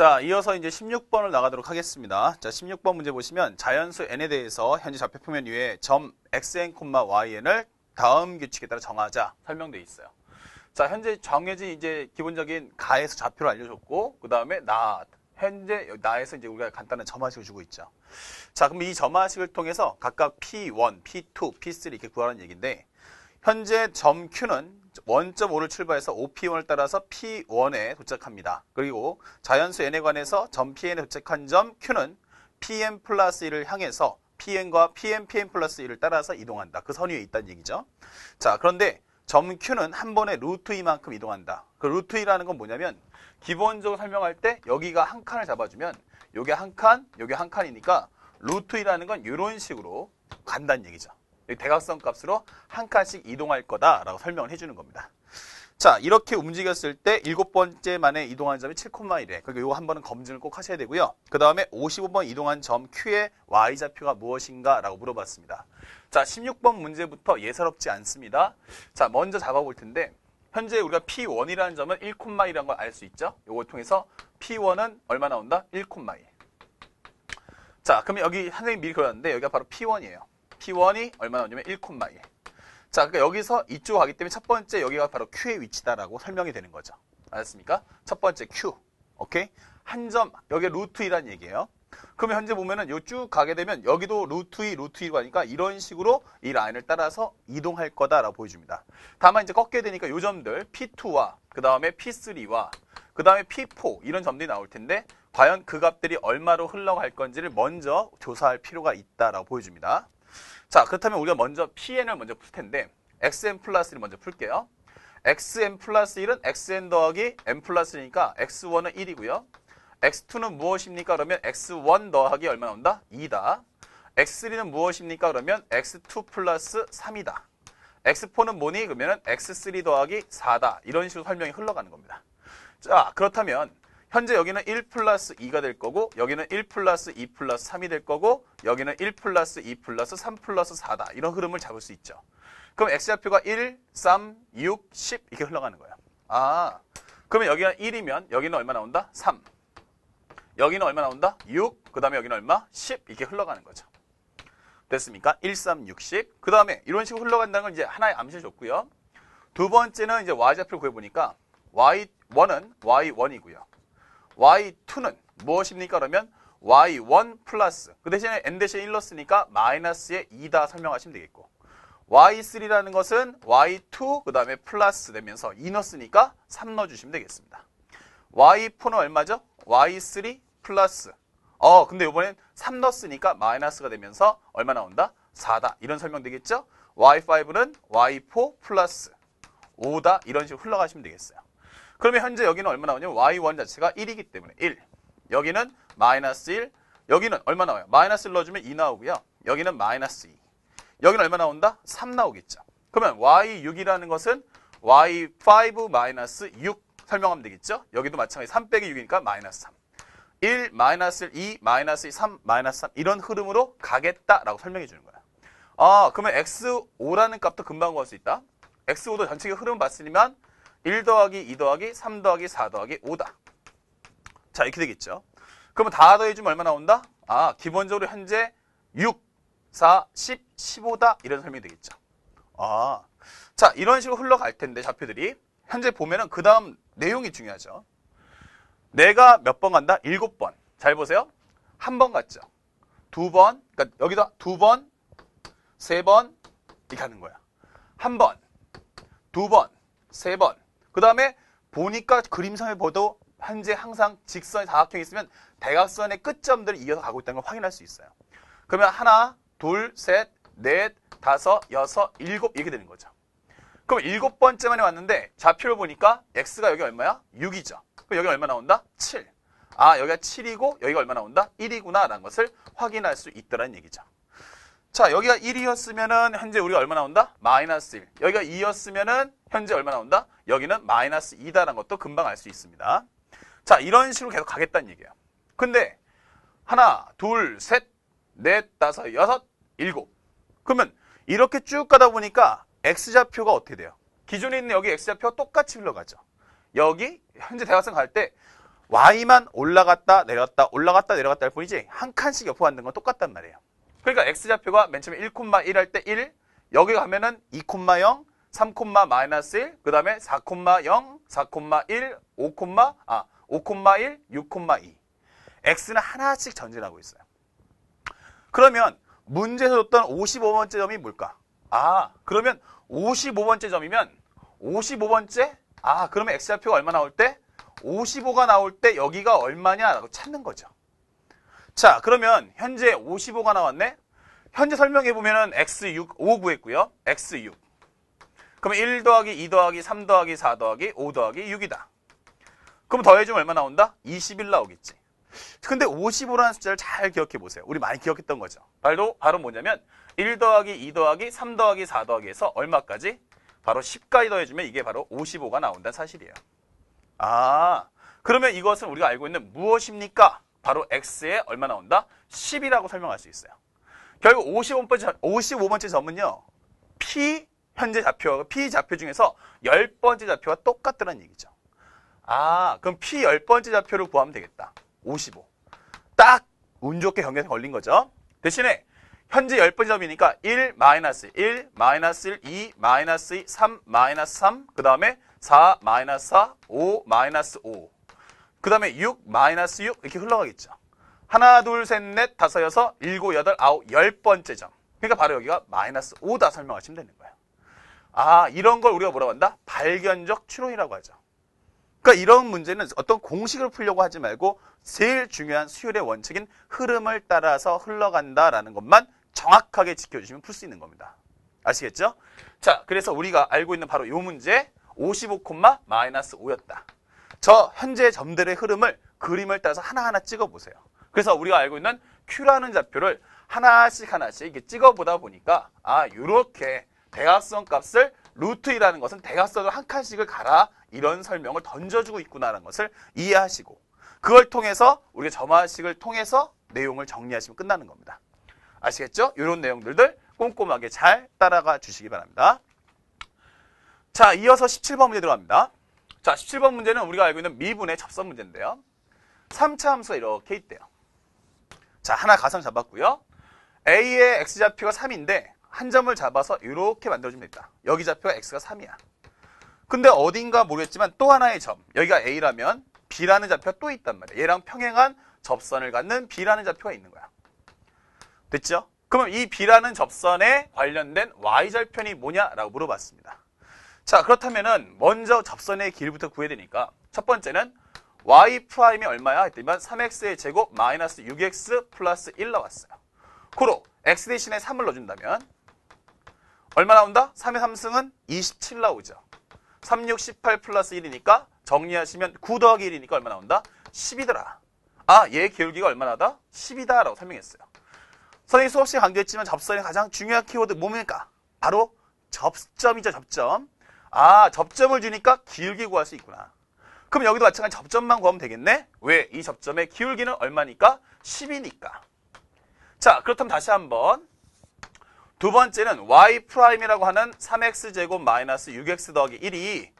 자, 이어서 이제 16번을 나가도록 하겠습니다. 자, 16번 문제 보시면 자연수 n에 대해서 현재 좌표표면 위에 점 xn, yn을 다음 규칙에 따라 정하자 설명돼 있어요. 자, 현재 정해진 이제 기본적인 가에서 좌표를 알려줬고, 그 다음에 나, 현재 나에서 이제 우리가 간단한 점화식을 주고 있죠. 자, 그럼 이 점화식을 통해서 각각 P1, P2, P3 이렇게 구하라는 얘기인데, 현재 점 Q는 1.5를 출발해서 OP1을 따라서 P1에 도착합니다. 그리고 자연수 n에 관해서 점 Pn에 도착한 점 Q는 Pn 플러스 1을 향해서 Pn과 Pn, Pn 플러스 1을 따라서 이동한다. 그 선 위에 있다는 얘기죠. 자, 그런데 점 Q는 한 번에 루트 2만큼 이동한다. 그 루트 2라는 건 뭐냐면 기본적으로 설명할 때 여기가 한 칸을 잡아주면 요게 한 칸, 요게 한 칸이니까 루트 2라는 건 이런 식으로 간다는 얘기죠. 대각선 값으로 한 칸씩 이동할 거다라고 설명을 해주는 겁니다. 자 이렇게 움직였을 때 일곱 번째 만에 이동한 점이 7,1이래. 그러니까 이거 한 번은 검증을 꼭 하셔야 되고요. 그 다음에 55번 이동한 점 Q의 Y좌표가 무엇인가 라고 물어봤습니다. 자 16번 문제부터 예사롭지 않습니다. 자 먼저 잡아볼 텐데 현재 우리가 P1이라는 점은 1,1이라는 걸 알 수 있죠. 이걸 통해서 P1은 얼마 나온다? 1,1. 자 그러면 여기 선생님이 미리 그렸는데 여기가 바로 P1이에요. P1이 얼마 나오냐면 1,1. 자, 그러니까 여기서 이쪽으로 가기 때문에 첫 번째 여기가 바로 Q의 위치다라고 설명이 되는 거죠. 알았습니까? 첫 번째 Q. 오케이? 한 점, 여기 루트 이란 얘기예요. 그러면 현재 보면은 요쭉 가게 되면 여기도 루트 2, 루트 2로 가니까 이런 식으로 이 라인을 따라서 이동할 거다라고 보여줍니다. 다만 이제 꺾게 되니까 요 점들 P2와 그 다음에 P3와 그 다음에 P4 이런 점들이 나올 텐데 과연 그 값들이 얼마로 흘러갈 건지를 먼저 조사할 필요가 있다라고 보여줍니다. 자, 그렇다면 우리가 먼저 pn을 먼저 풀 텐데 xn 플러스 1을 먼저 풀게요. xn 플러스 1은 xn 더하기 n 플러스 1이니까 x1은 1이고요. x2는 무엇입니까? 그러면 x1 더하기 얼마 나온다? 2다. x3는 무엇입니까? 그러면 x2 플러스 3이다. x4는 뭐니? 그러면 x3 더하기 4다. 이런 식으로 설명이 흘러가는 겁니다. 자, 그렇다면 현재 여기는 1 플러스 2가 될 거고 여기는 1 플러스 2 플러스 3이 될 거고 여기는 1 플러스 2 플러스 3 플러스 4다. 이런 흐름을 잡을 수 있죠. 그럼 x좌표가 1, 3, 6, 10 이렇게 흘러가는 거예요. 아, 그러면 여기가 1이면 여기는 얼마 나온다? 3. 여기는 얼마 나온다? 6. 그 다음에 여기는 얼마? 10 이렇게 흘러가는 거죠. 됐습니까? 1, 3, 6, 10. 그 다음에 이런 식으로 흘러간다는 걸 이제 하나의 암시를 줬고요. 두 번째는 이제 y좌표를 구해보니까 y1은 y1이고요. y2는 무엇입니까? 그러면 y1 플러스 그 대신에 n 대신에 1넣었니까 마이너스의 2다 설명하시면 되겠고 y3라는 것은 y2 그 다음에 플러스 되면서 2 넣었으니까 3 넣어주시면 되겠습니다. y4는 얼마죠? y3 플러스 어 근데 이번엔 3 넣었으니까 마이너스가 되면서 얼마 나온다? 4다 이런 설명 되겠죠? y5는 y4 플러스 5다 이런 식으로 흘러가시면 되겠어요. 그러면 현재 여기는 얼마 나오냐면 y1 자체가 1이기 때문에 1. 여기는 마이너스 1. 여기는 얼마 나와요? 마이너스 를 넣어주면 2 나오고요. 여기는 마이너스 2. 여기는 얼마 나온다? 3 나오겠죠. 그러면 y6이라는 것은 y5 마이너스 6 설명하면 되겠죠. 여기도 마찬가지 3 빼기 6이니까 마이너스 3. 1, 마이너스 2, 마이너스 3, 마이너스 3 이런 흐름으로 가겠다라고 설명해 주는 거야. 아, 그러면 x5라는 값도 금방 구할 수 있다. x5도 전체의 흐름 을 봤으니만 1 더하기 2 더하기 3 더하기 4 더하기 5다. 자, 이렇게 되겠죠. 그러면 다 더해주면 얼마 나온다? 아, 기본적으로 현재 6, 4, 10, 15다. 이런 설명이 되겠죠. 아, 자, 이런 식으로 흘러갈 텐데, 좌표들이. 현재 보면은 그 다음 내용이 중요하죠. 내가 몇 번 간다? 7번. 잘 보세요. 한 번 갔죠. 두 번, 그러니까 여기다 두 번, 세 번, 이렇게 하는 거야. 한 번, 두 번, 세 번, 그 다음에 보니까 그림상에 봐도 현재 항상 직선이 사각형이 있으면 대각선의 끝점들을 이어서 가고 있다는 걸 확인할 수 있어요. 그러면 하나, 둘, 셋, 넷, 다섯, 여섯, 일곱 이렇게 되는 거죠. 그럼 일곱 번째 만에 왔는데 좌표를 보니까 x가 여기 얼마야? 6이죠. 그럼 여기 얼마 나온다? 7. 아, 여기가 7이고 여기가 얼마 나온다? 1이구나라는 것을 확인할 수 있다는 얘기죠. 자, 여기가 1이었으면은 현재 우리가 얼마 나온다? 마이너스 1. 여기가 2였으면은 현재 얼마 나온다? 여기는 마이너스 2다라는 것도 금방 알 수 있습니다. 자, 이런 식으로 계속 가겠다는 얘기예요. 근데 하나, 둘, 셋, 넷, 다섯, 여섯, 일곱. 그러면 이렇게 쭉 가다 보니까 x좌표가 어떻게 돼요? 기존에 있는 여기 x좌표 똑같이 흘러가죠. 여기 현재 대각선 갈 때 y만 올라갔다 내려갔다 올라갔다 내려갔다 할 뿐이지 한 칸씩 옆으로 가는 건 똑같단 말이에요. 그러니까 x좌표가 맨 처음에 1,1할 때 1, 여기 가면은 2,0, 3, 마이너스 1, 그 다음에 4,0, 4,1, 5, 아, 5,1, 6,2. x는 하나씩 전진하고 있어요. 그러면 문제에서 줬던 55번째 점이 뭘까? 아, 그러면 55번째 점이면 55번째? 아, 그러면 x좌표가 얼마 나올 때? 55가 나올 때 여기가 얼마냐라고 찾는 거죠. 자, 그러면 현재 55가 나왔네? 현재 설명해보면 은 x6, 5 구했고요. x6. 그럼 1 더하기 2 더하기 3 더하기 4 더하기 5 더하기 6이다. 그럼 더해주면 얼마 나온다? 21 나오겠지. 근데 55라는 숫자를 잘 기억해 보세요. 우리 많이 기억했던 거죠. 바로, 바로 뭐냐면 1 더하기 2 더하기 3 더하기 4 더하기 해서 얼마까지? 바로 10까지 더해주면 이게 바로 55가 나온다는 사실이에요. 아, 그러면 이것은 우리가 알고 있는 무엇입니까? 바로 x에 얼마 나온다? 10이라고 설명할 수 있어요. 결국 55번째, 55번째 점은요. p 현재 좌표, p 좌표 중에서 10번째 좌표와 똑같다는 얘기죠. 아, 그럼 p 10번째 좌표를 구하면 되겠다. 55. 딱 운 좋게 경계에 걸린 거죠. 대신에 현재 10번째 점이니까 1, 마이너스 1, 마이너스 1, 2, 마이너스 3, 마이너스 3, 그 다음에 4, 마이너스 4, 5, 마이너스 5. 그 다음에 6, 마이너스 6 이렇게 흘러가겠죠. 하나, 둘, 셋, 넷, 다섯, 여섯, 일곱, 여덟, 아홉, 열 번째 점. 그러니까 바로 여기가 마이너스 5다 설명하시면 되는 거예요. 아, 이런 걸 우리가 뭐라고 한다? 발견적 추론이라고 하죠. 그러니까 이런 문제는 어떤 공식을 풀려고 하지 말고 제일 중요한 수율의 원칙인 흐름을 따라서 흘러간다라는 것만 정확하게 지켜주시면 풀 수 있는 겁니다. 아시겠죠? 자, 그래서 우리가 알고 있는 바로 이 문제 55, 마이너스 5였다. 저 현재 점들의 흐름을 그림을 따라서 하나하나 찍어보세요. 그래서 우리가 알고 있는 Q라는 좌표를 하나씩 하나씩 이렇게 찍어보다 보니까 아 이렇게 대각선 값을 루트 이라는 것은 대각선을 한 칸씩을 가라 이런 설명을 던져주고 있구나라는 것을 이해하시고 그걸 통해서 우리가 점화식을 통해서 내용을 정리하시면 끝나는 겁니다. 아시겠죠? 이런 내용들들 꼼꼼하게 잘 따라가 주시기 바랍니다. 자, 이어서 17번 문제 들어갑니다. 자, 17번 문제는 우리가 알고 있는 미분의 접선 문제인데요. 3차 함수가 이렇게 있대요. 자, 하나 가상 잡았고요. A의 x좌표가 3인데 한 점을 잡아서 이렇게 만들어주면 있다. 여기 좌표가 x가 3이야. 근데 어딘가 모르겠지만 또 하나의 점, 여기가 A라면 B라는 좌표가 또 있단 말이야. 얘랑 평행한 접선을 갖는 B라는 좌표가 있는 거야. 됐죠? 그러면 이 B라는 접선에 관련된 Y절편이 뭐냐라고 물어봤습니다. 자 그렇다면은 먼저 접선의 길이부터 구해야 되니까 첫 번째는 y 프라임이 얼마야? 했더니만 3x의 제곱 마이너스 6x 플러스 1 나왔어요. 고로 x 대신에 3을 넣어준다면 얼마 나온다? 3의 3승은 27 나오죠. 3, 6, 18 플러스 1이니까 정리하시면 9 더하기 1이니까 얼마 나온다? 10이더라. 아, 얘 기울기가 얼마나다? 10이다 라고 설명했어요. 선생님 수없이 강조했지만 접선의 가장 중요한 키워드 뭡니까? 바로 접점이죠, 접점. 아 접점을 주니까 기울기 구할 수 있구나. 그럼 여기도 마찬가지 접점만 구하면 되겠네. 왜? 이 접점의 기울기는 얼마니까? 10이니까. 자 그렇다면 다시 한번 두 번째는 y'프라임이라고 하는 3x제곱 마이너스 6x 더하기 1이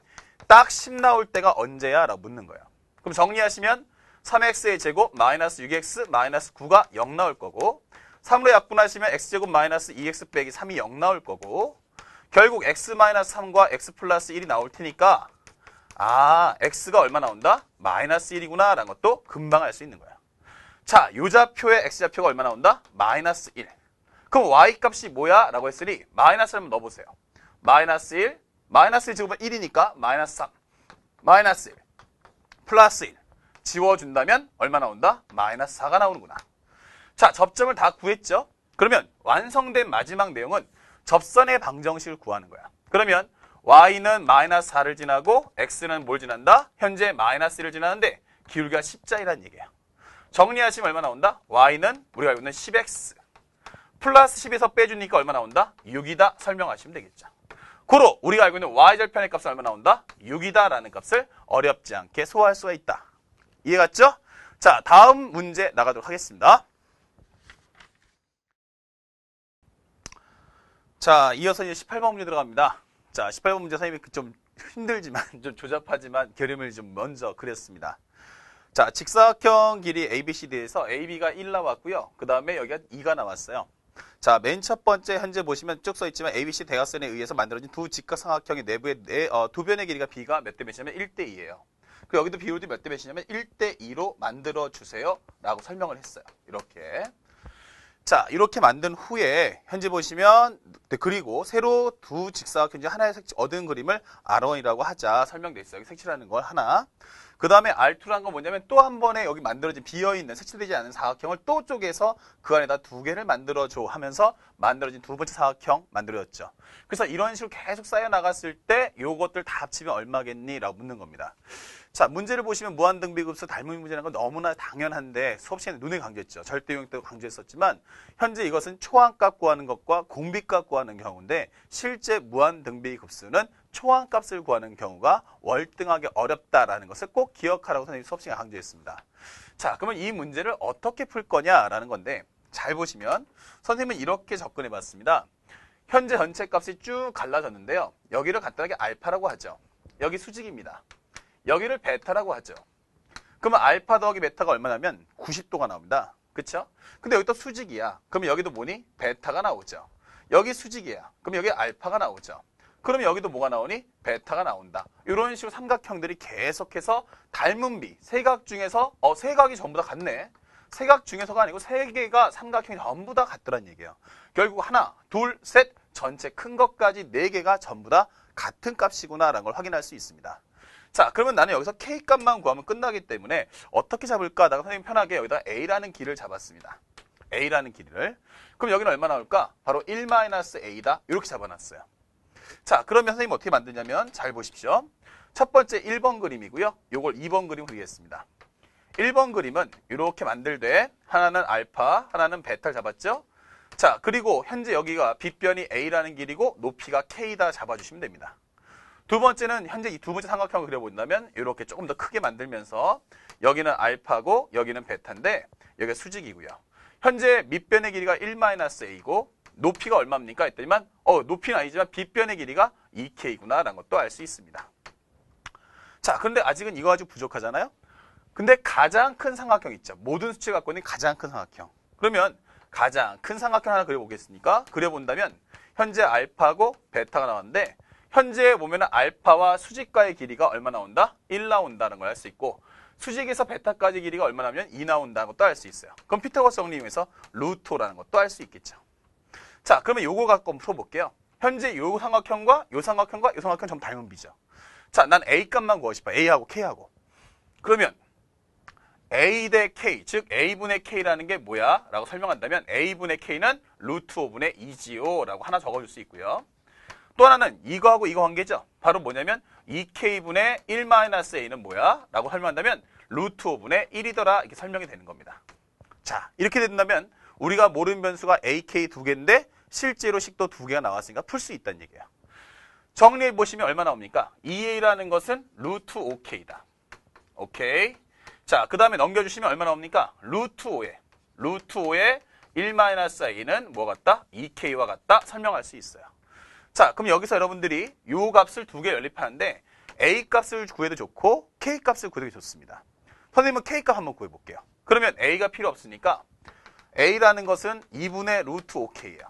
딱 10 나올 때가 언제야? 라고 묻는 거야 그럼 정리하시면 3x의 제곱 마이너스 6x 마이너스 9가 0 나올 거고 3로 으 약분하시면 x제곱 마이너스 2x 빼기 3이 0 나올 거고 결국 x-3과 x 1이 나올 테니까 아, x가 얼마 나온다? 마이너스 1이구나 라는 것도 금방 알 수 있는 거야. 자, 요좌표의 x좌표가 얼마 나온다? 마이너스 1. 그럼 y값이 뭐야? 라고 했으니 마이너스 한번 넣어보세요. 마이너스 1, 마이너스 1 지금은 1이니까 마이너스 3, 마이너스 1, 플러스 1 지워준다면 얼마 나온다? 마이너스 4가 나오는구나. 자, 접점을 다 구했죠? 그러면 완성된 마지막 내용은 접선의 방정식을 구하는 거야. 그러면 y는 마이너스 4를 지나고 x는 뭘 지난다? 현재 마이너스 1을 지나는데 기울기가 십자이는 얘기야. 정리하시면 얼마 나온다? y는 우리가 알고 있는 10x 플러스 10에서 빼주니까 얼마 나온다? 6이다 설명하시면 되겠죠. 고로 우리가 알고 있는 y절편의 값은 얼마 나온다? 6이다라는 값을 어렵지 않게 소화할 수가 있다. 이해갔죠? 자, 다음 문제 나가도록 하겠습니다. 자, 이어서 이제 18번 문제 들어갑니다. 자, 18번 문제 선생님이 그 좀 힘들지만, 좀 조잡하지만 결임을 좀 먼저 그렸습니다. 자, 직사각형 길이 ABCD에서 AB가 1 나왔고요. 그 다음에 여기가 2가 나왔어요. 자, 맨 첫 번째 현재 보시면 쭉 써있지만 ABC 대각선에 의해서 만들어진 두 직각삼각형의 내부의 네, 어, 두 변의 길이가 B가 몇 대 몇이냐면 1대2예요. 그 여기도 비율도 몇 대 몇이냐면 1대2로 만들어주세요. 라고 설명을 했어요. 이렇게. 자 이렇게 만든 후에 현재 보시면 네, 그리고 새로 두 직사각 현재 하나의 색칠 얻은 그림을 R1이라고 하자 설명돼 있어요. 색칠하는 걸 하나. 그 다음에 R2라는 건 뭐냐면 또 한 번에 여기 만들어진 비어있는 색칠되지 않은 사각형을 또 쪼개서 그 안에다 두 개를 만들어줘 하면서 만들어진 두 번째 사각형 만들어졌죠. 그래서 이런 식으로 계속 쌓여나갔을 때요것들다 합치면 얼마겠니? 라고 묻는 겁니다. 자, 문제를 보시면 무한등비급수 닮음 문제라는 건 너무나 당연한데 수업 시간에 눈에 강조했죠. 절대용 때도 강조했었지만 현재 이것은 초항값 구하는 것과 공비값 구하는 경우인데 실제 무한등비급수는 초항값을 구하는 경우가 월등하게 어렵다라는 것을 꼭 기억하라고 선생님 수업 시간에 강조했습니다. 자, 그러면 이 문제를 어떻게 풀 거냐라는 건데 잘 보시면 선생님은 이렇게 접근해 봤습니다. 현재 전체 값이 쭉 갈라졌는데요. 여기를 간단하게 알파라고 하죠. 여기 수직입니다. 여기를 베타라고 하죠. 그러면 알파 더하기 베타가 얼마냐면 90도가 나옵니다. 그렇죠 근데 여기 또 수직이야. 그럼 여기도 뭐니? 베타가 나오죠. 여기 수직이야. 그럼 여기 알파가 나오죠. 그럼 여기도 뭐가 나오니? 베타가 나온다. 이런 식으로 삼각형들이 계속해서 닮은 비, 세각 중에서 어 세각이 전부 다 같네. 세각 중에서가 아니고 세 개가 삼각형이 전부 다 같더란 얘기예요. 결국 하나, 둘, 셋, 전체 큰 것까지 네 개가 전부 다 같은 값이구나라는 걸 확인할 수 있습니다. 자, 그러면 나는 여기서 K값만 구하면 끝나기 때문에 어떻게 잡을까? 내가 선생님 편하게 여기다 A라는 길을 잡았습니다. A라는 길이를. 그럼 여기는 얼마 나올까? 바로 1-A다. 이렇게 잡아놨어요. 자, 그러면 선생님 어떻게 만드냐면 잘 보십시오. 첫 번째 1번 그림이고요. 요걸 2번 그림 그리겠습니다. 1번 그림은 이렇게 만들되 하나는 알파, 하나는 베타를 잡았죠? 자, 그리고 현재 여기가 빗변이 A라는 길이고 높이가 K다 잡아주시면 됩니다. 두 번째는 현재 이 두 번째 삼각형을 그려본다면 이렇게 조금 더 크게 만들면서 여기는 알파고 여기는 베타인데 여기가 수직이고요. 현재 밑변의 길이가 1-a이고 높이가 얼마입니까? 했더니만 어 높이는 아니지만 빗변의 길이가 2k구나 라는 것도 알 수 있습니다. 자 그런데 아직은 이거 아주 부족하잖아요. 근데 가장 큰 삼각형 있죠. 모든 수치 갖고 있는 가장 큰 삼각형. 그러면 가장 큰 삼각형 하나 그려보겠습니까? 그려본다면 현재 알파고 베타가 나왔는데 현재 보면 알파와 수직과의 길이가 얼마 나온다? 1 나온다는 걸 알 수 있고 수직에서 베타까지 길이가 얼마나면 2 나온다는 것도 알 수 있어요. 그럼 피타고라스 성리에서 루토라는 것도 알 수 있겠죠. 자, 그러면 요거 갖고 풀어볼게요. 현재 요 삼각형과 요 삼각형과 요 삼각형 전 닮은 비죠. 자, 난 A 값만 구하고 싶어. A하고 K하고. 그러면 A 대 K, 즉 A분의 K라는 게 뭐야? 라고 설명한다면 A분의 K는 루트 오분의 2지요라고 하나 적어줄 수 있고요. 또 하나는 이거하고 이거 관계죠. 바로 뭐냐면 2k분의 1-a는 뭐야? 라고 설명한다면 루트 5분의 1이더라 이렇게 설명이 되는 겁니다. 자 이렇게 된다면 우리가 모르는 변수가 AK 두 개인데 실제로 식도 두 개가 나왔으니까 풀 수 있다는 얘기예요. 정리해 보시면 얼마 나옵니까? 2A라는 것은 루트 5K다. 오케이. 자, 그 다음에 넘겨주시면 얼마 나옵니까? 루트 5에. 루트 5에 1-A는 뭐 같다? 2K와 같다. 설명할 수 있어요. 자, 그럼 여기서 여러분들이 요 값을 두 개 연립하는데 A 값을 구해도 좋고 K 값을 구해도 좋습니다. 선생님은 K 값 한번 구해볼게요. 그러면 A가 필요 없으니까 A라는 것은 2분의 루트 5K예요.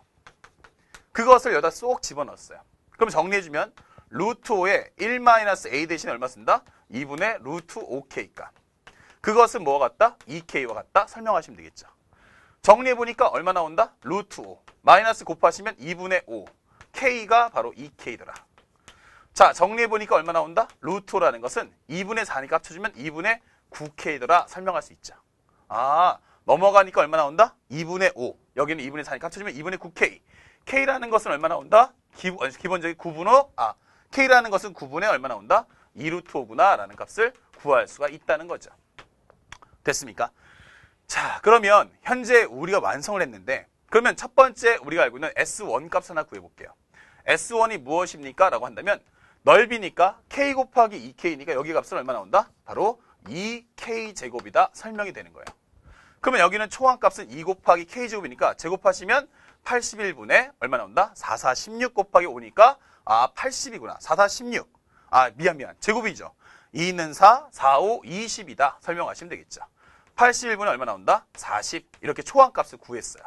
그것을 여기다 쏙 집어넣었어요. 그럼 정리해주면 루트 5에 1-A 대신에 얼마 쓴다? 2분의 루트 5K 값. 그것은 뭐와 같다? 2K와 같다? 설명하시면 되겠죠. 정리해보니까 얼마 나온다? 루트 5. 마이너스 곱하시면 2분의 5. k가 바로 2k더라. 자, 정리해보니까 얼마 나온다? 루트라는 것은 2분의 4니까 합쳐주면 2분의 9k더라 설명할 수 있죠. 아, 넘어가니까 얼마 나온다? 2분의 5. 여기는 2분의 4니까 합쳐주면 2분의 9k. k라는 것은 얼마 나온다? 기, 본적인 9분의 5. 아, k라는 것은 9분의 얼마 나온다? 2루트 5구나 라는 값을 구할 수가 있다는 거죠. 됐습니까? 자, 그러면 현재 우리가 완성을 했는데 그러면 첫 번째 우리가 알고 있는 S1 값 하나 구해볼게요. S1이 무엇입니까? 라고 한다면 넓이니까 K 곱하기 2K니까 여기 값은 얼마 나온다? 바로 2K제곱이다 설명이 되는 거예요. 그러면 여기는 초안값은 2 e 곱하기 K제곱이니까 제곱하시면 81분의 얼마 나온다? 4, 4, 16 곱하기 5니까 아 80이구나. 4, 4, 16. 아 미안 미안. 제곱이죠. 2는 4, 4, 5, 20이다 설명하시면 되겠죠. 8 1분에 얼마 나온다? 40. 이렇게 초안값을 구했어요.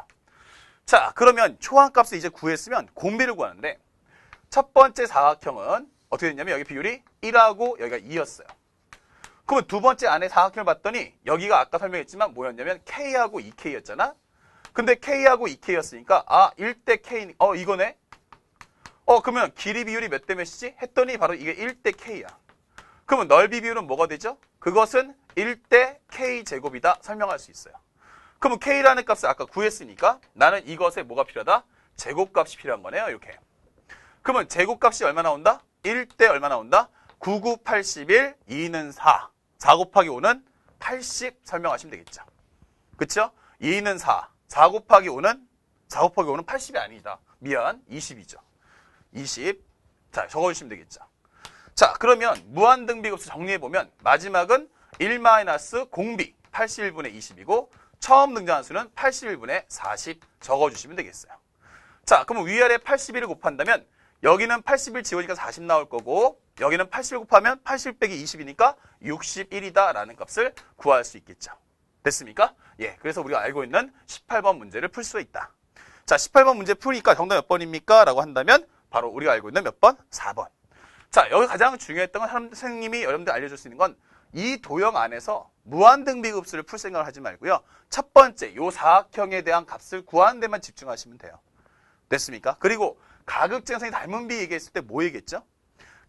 자, 그러면 초항값을 이제 구했으면 공비를 구하는데 첫 번째 사각형은 어떻게 됐냐면 여기 비율이 1하고 여기가 2였어요. 그러면 두 번째 안에 사각형을 봤더니 여기가 아까 설명했지만 뭐였냐면 K하고 2K였잖아. 근데 K하고 2K였으니까 아, 1대 K, 어, 이거네? 어, 그러면 길이 비율이 몇 대 몇이지? 했더니 바로 이게 1대 K야. 그러면 넓이 비율은 뭐가 되죠? 그것은 1대 K제곱이다 설명할 수 있어요. 그러면 K라는 값을 아까 구했으니까 나는 이것에 뭐가 필요하다? 제곱값이 필요한 거네요. 이렇게. 그러면 제곱값이 얼마 나온다? 1대 얼마 나온다? 9, 9, 81, 2는 4. 4 곱하기 5는 80 설명하시면 되겠죠. 그쵸? 2는 4. 4 곱하기 5는 4 곱하기 5는 80이 아니다. 미안. 20이죠. 20. 자, 적어주시면 되겠죠. 자, 그러면 무한등비급수 정리해보면 마지막은 1-공비 81분의 20이고 처음 등장한 수는 81분의 40 적어주시면 되겠어요. 자, 그럼 위아래 81을 곱한다면 여기는 81지워지니까40 나올 거고 여기는 80 곱하면 80 빼기 20이니까 61이다라는 값을 구할 수 있겠죠. 됐습니까? 예, 그래서 우리가 알고 있는 18번 문제를 풀 수 있다. 자, 18번 문제 풀니까 정답 몇 번입니까? 라고 한다면 바로 우리가 알고 있는 몇 번? 4번. 자, 여기 가장 중요했던 건 선생님이 여러분들 알려줄 수 있는 건 이 도형 안에서 무한등비급수를 풀 생각을 하지 말고요. 첫 번째, 요 사각형에 대한 값을 구하는 데만 집중하시면 돼요. 됐습니까? 그리고 가극증선이 닮은 비 얘기했을 때 뭐 얘기했죠?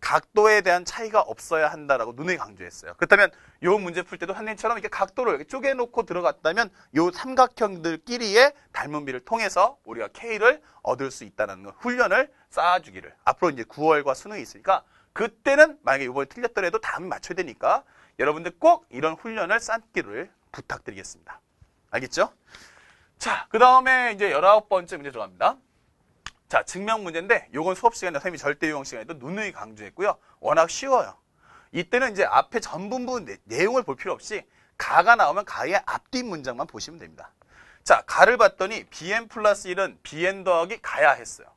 각도에 대한 차이가 없어야 한다라고 눈에 강조했어요. 그렇다면 요 문제 풀 때도 한님처럼 이렇게 각도를 이렇게 쪼개놓고 들어갔다면 요 삼각형들끼리의 닮은비를 통해서 우리가 K를 얻을 수 있다는 걸 훈련을 쌓아주기를 앞으로 이제 9월과 수능이 있으니까 그때는 만약에 요번에 틀렸더라도 다음에 맞춰야 되니까 여러분들 꼭 이런 훈련을 쌓기를 부탁드리겠습니다. 알겠죠? 자, 그 다음에 이제 1 9 번째 문제 들어갑니다. 자, 증명 문제인데 이건 수업 시간에 선생님이 절대 유용 시간에도 누누이 강조했고요. 워낙 쉬워요. 이때는 이제 앞에 전부 분 내, 용을볼 필요 없이 가가 나오면 가의 앞뒷 문장만 보시면 됩니다. 자, 가를 봤더니 bn 플러스 1은 bn 더하기 가야 했어요.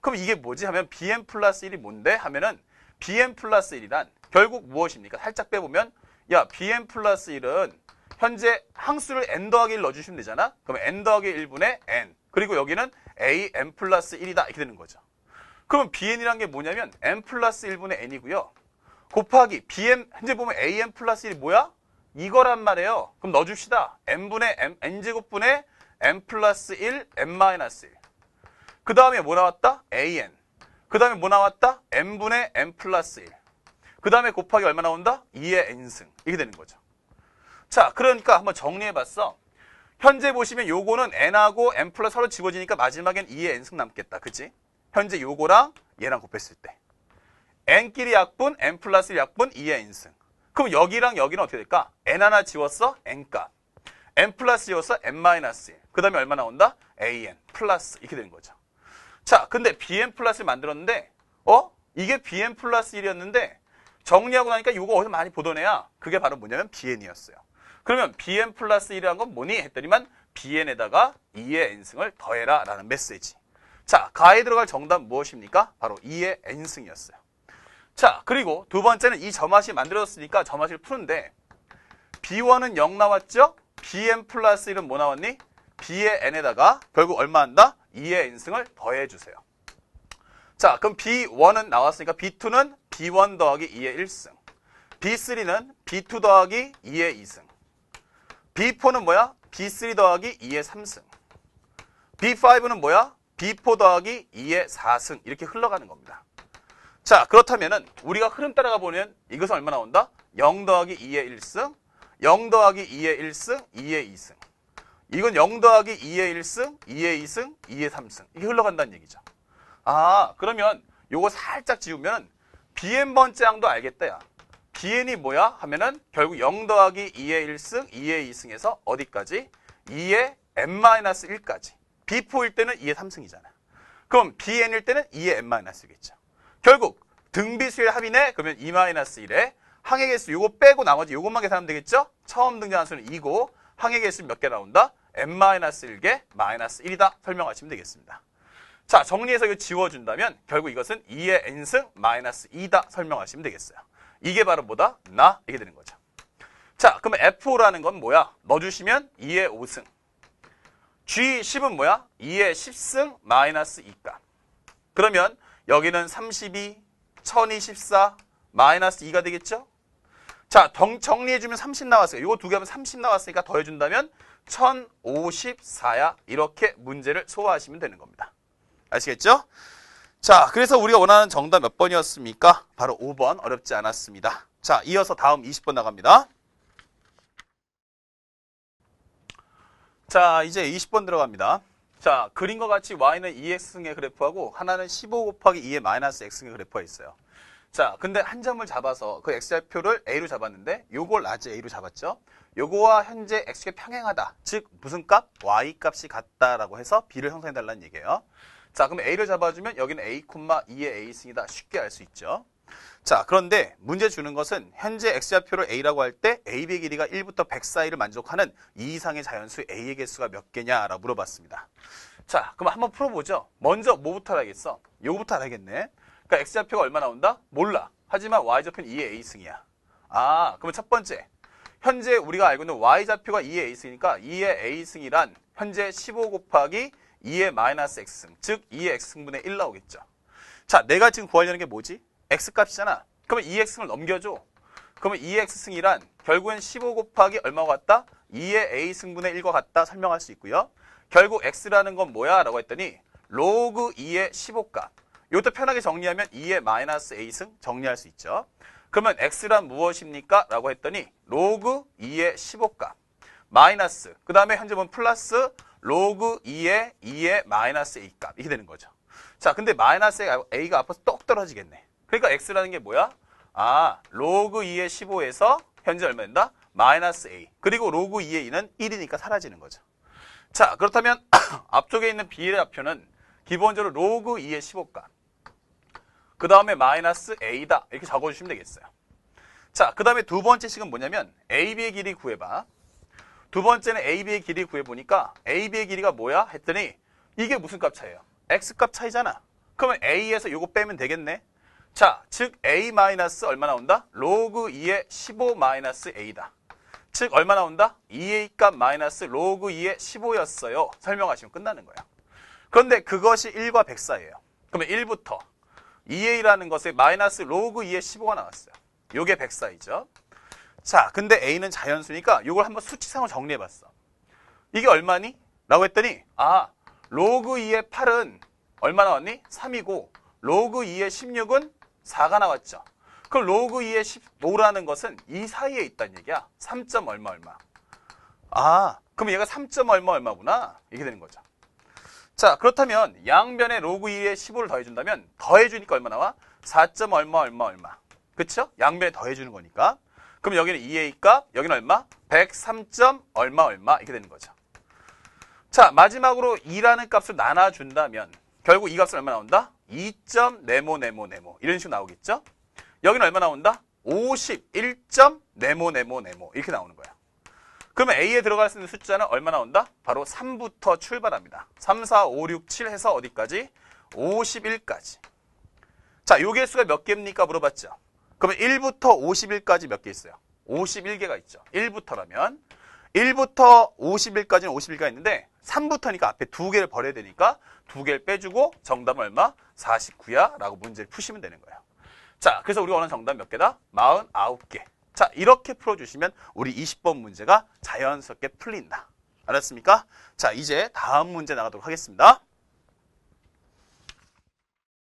그럼 이게 뭐지 하면 bn 플러스 1이 뭔데 하면은 bn 플러스 1이란 결국 무엇입니까? 살짝 빼보면 야, bn 플러스 1은 현재 항수를 n 더하기 1 넣어주시면 되잖아. 그럼 n 더하기 1분의 n. 그리고 여기는 a n 플러스 1이다. 이렇게 되는 거죠. 그럼 bn이란 게 뭐냐면 n 플러스 1분의 n이고요. 곱하기 bn, 현재 보면 a n 플러스 1이 뭐야? 이거란 말이에요. 그럼 넣어줍시다. n분의 m, n제곱분의 n 플러스 1, n 마이너스 1. 그 다음에 뭐 나왔다? an. 그 다음에 뭐 나왔다? n분의 n 플러스 1. 그 다음에 곱하기 얼마 나온다? 2의 n승. 이게 되는 거죠. 자, 그러니까 한번 정리해봤어. 현재 보시면 요거는 n하고 n 플러스 서로 집어지니까 마지막엔 2의 n승 남겠다. 그치? 현재 요거랑 얘랑 곱했을 때. n끼리 약분, n 플러스 약분, 2의 n승. 그럼 여기랑 여기는 어떻게 될까? n 하나 지웠어, n값. n 플러스지웠어 n 마이너스 1. 그 다음에 얼마 나온다? an 플러스 이렇게 되는 거죠. 자, 근데 bn 플러스를 만들었는데 어? 이게 bn 플러스 1이었는데 정리하고 나니까 이거 어디서 많이 보던 애야. 그게 바로 뭐냐면 bn이었어요. 그러면 bn 플러스 1이란 건 뭐니? 했더니만 bn에다가 2의 n승을 더해라 라는 메시지. 자, 가에 들어갈 정답 무엇입니까? 바로 2의 n승이었어요. 자, 그리고 두 번째는 이 점화식 만들어졌으니까 점화식을 푸는데 b1은 0 나왔죠? bn 플러스 1은 뭐 나왔니? b의 n에다가 결국 얼마 한다? 2의 n승을 더해주세요. 자, 그럼 B1은 나왔으니까 B2는 B1 더하기 2의 1승. B3는 B2 더하기 2의 2승. B4는 뭐야? B3 더하기 2의 3승. B5는 뭐야? B4 더하기 2의 4승. 이렇게 흘러가는 겁니다. 자, 그렇다면은 우리가 흐름 따라가 보면 이것은 얼마 나온다? 0 더하기 2의 1승, 0 더하기 2의 1승, 2의 2승. 이건 0 더하기 2의 1승, 2의 2승, 2의 3승. 이게 흘러간다는 얘기죠. 아 그러면 요거 살짝 지우면 bn 번째 항도 알겠다 야. bn이 뭐야? 하면은 결국 0 더하기 2의 1승, 2의 2승에서 어디까지? 2의 n-1까지. b4일 때는 2의 3승이잖아. 그럼 bn일 때는 2의 n-1이겠죠. 결국 등비수의 합이네? 그러면 2-1에 항의 개수 요거 빼고 나머지 요것만 계산하면 되겠죠? 처음 등장한 수는 2고 항의 개수 몇개 나온다? n-1개 마이너스 1이다 설명하시면 되겠습니다. 자, 정리해서 이거 지워준다면 결국 이것은 2의 n승 마이너스 2다 설명하시면 되겠어요. 이게 바로 뭐다? 나 이게 되는 거죠. 자, 그럼 F5라는 건 뭐야? 넣어주시면 2의 5승. G10은 뭐야? 2의 10승 마이너스 2값. 그러면 여기는 32, 1024, 마이너스 2가 되겠죠? 자, 정리해주면 30 나왔어요. 이거 두 개 하면 30 나왔으니까 더해준다면 1054야. 이렇게 문제를 소화하시면 되는 겁니다. 아시겠죠? 자, 그래서 우리가 원하는 정답 몇 번이었습니까? 바로 5번 어렵지 않았습니다. 자, 이어서 다음 20번 나갑니다. 자, 이제 20번 들어갑니다. 자, 그림과 같이 y는 2x승의 그래프하고 하나는 15 곱하기 2의 마이너스 x승의 그래프가 있어요. 자, 근데 한 점을 잡아서 그 x좌표를 a로 잡았는데 요걸 낮에 a로 잡았죠. 요거와 현재 x가 평행하다. 즉 무슨 값? y 값이 같다라고 해서 b를 형성해 달라는 얘기예요. 자, 그럼 A를 잡아주면 여기는 A, 2의 A승이다. 쉽게 알 수 있죠. 자, 그런데 문제 주는 것은 현재 x 좌표를 A라고 할 때 AB의 길이가 1부터 100 사이를 만족하는 2 이상의 자연수 A의 개수가 몇 개냐라고 물어봤습니다. 자, 그럼 한번 풀어보죠. 먼저 뭐부터 알겠어 요거부터 알겠네 그러니까 X좌표가 얼마 나온다? 몰라. 하지만 Y좌표는 2의 A승이야. 아, 그러면 첫 번째. 현재 우리가 알고 있는 Y좌표가 2의 A승이니까 2의 A승이란 현재 15 곱하기 2의 마이너스 x승, 즉 2의 x승분의 1 나오겠죠. 자, 내가 지금 구하려는 게 뭐지? x값이잖아. 그러면 2x승을 넘겨줘. 그러면 2x승이란 결국엔 15 곱하기 얼마와 같다? 2의 a승분의 1과 같다 설명할 수 있고요. 결국 x라는 건 뭐야? 라고 했더니 로그 2의 15값. 이것도 편하게 정리하면 2의 마이너스 a승 정리할 수 있죠. 그러면 x란 무엇입니까? 라고 했더니 로그 2의 15값 마이너스 그 다음에 현재 보면 플러스 로그 2의2의 마이너스 a 값 이게 되는 거죠. 자, 근데 마이너스 a가 앞에서 똑 떨어지겠네. 그러니까 x라는 게 뭐야? 아, 로그 2의 15에서 현재 얼마 된다? 마이너스 a. 그리고 로그 2의 2는 1이니까 사라지는 거죠. 자, 그렇다면 앞쪽에 있는 b의 좌표는 기본적으로 로그 2의 15값. 그 다음에 마이너스 a다. 이렇게 적어주시면 되겠어요. 자, 그 다음에 두 번째 식은 뭐냐면 ab의 길이 구해봐. 두 번째는 AB의 길이 구해보니까 AB의 길이가 뭐야? 했더니 이게 무슨 값차이에요 X값 차이잖아. 그러면 A에서 이거 빼면 되겠네. 자, 즉 A 마이너스 얼마 나온다? 로그 2의 15 마이너스 A다. 즉 얼마 나온다? 2A값 마이너스 로그 2의 15였어요. 설명하시면 끝나는 거예요 그런데 그것이 1과 100 사이예요. 그러면 1부터 2A라는 것에 마이너스 로그 2의 15가 나왔어요. 요게 100 사이죠. 자, 근데 A는 자연수니까 이걸 한번 수치상으로 정리해봤어. 이게 얼마니? 라고 했더니 아, 로그 2의 8은 얼마 나왔니? 3이고 로그 2의 16은 4가 나왔죠. 그럼 로그 2의 15라는 것은 이 사이에 있다는 얘기야. 3. 점 얼마 얼마. 아, 그럼 얘가 3. 점 얼마 얼마구나. 이게 되는 거죠. 자, 그렇다면 양변에 로그 2의 15를 더해준다면 더해주니까 얼마 나와? 4. 점 얼마 얼마 얼마. 그쵸? 양변에 더해주는 거니까. 그럼 여기는 2a 값, 여기는 얼마? 103. 점 얼마 얼마 이렇게 되는 거죠. 자, 마지막으로 2라는 값을 나눠준다면 결국 이 값은 얼마 나온다? 2. 점 네모 네모 네모 이런 식으로 나오겠죠? 여기는 얼마 나온다? 51. 점 네모 네모 네모 이렇게 나오는 거야. 그러면 A에 들어갈 수 있는 숫자는 얼마 나온다? 바로 3부터 출발합니다. 3, 4, 5, 6, 7 해서 어디까지? 51까지. 자, 요게 수가 몇 개입니까? 물어봤죠. 그러면 1부터 51까지 몇 개 있어요? 51개가 있죠. 1부터라면 1부터 51까지는 51개가 있는데 3부터니까 앞에 2 개를 버려야 되니까 2 개를 빼주고 정답은 얼마? 49야 라고 문제를 푸시면 되는 거예요. 자, 그래서 우리 가 원하는 정답 몇 개다? 49개. 자, 이렇게 풀어주시면 우리 20번 문제가 자연스럽게 풀린다. 알았습니까? 자, 이제 다음 문제 나가도록 하겠습니다.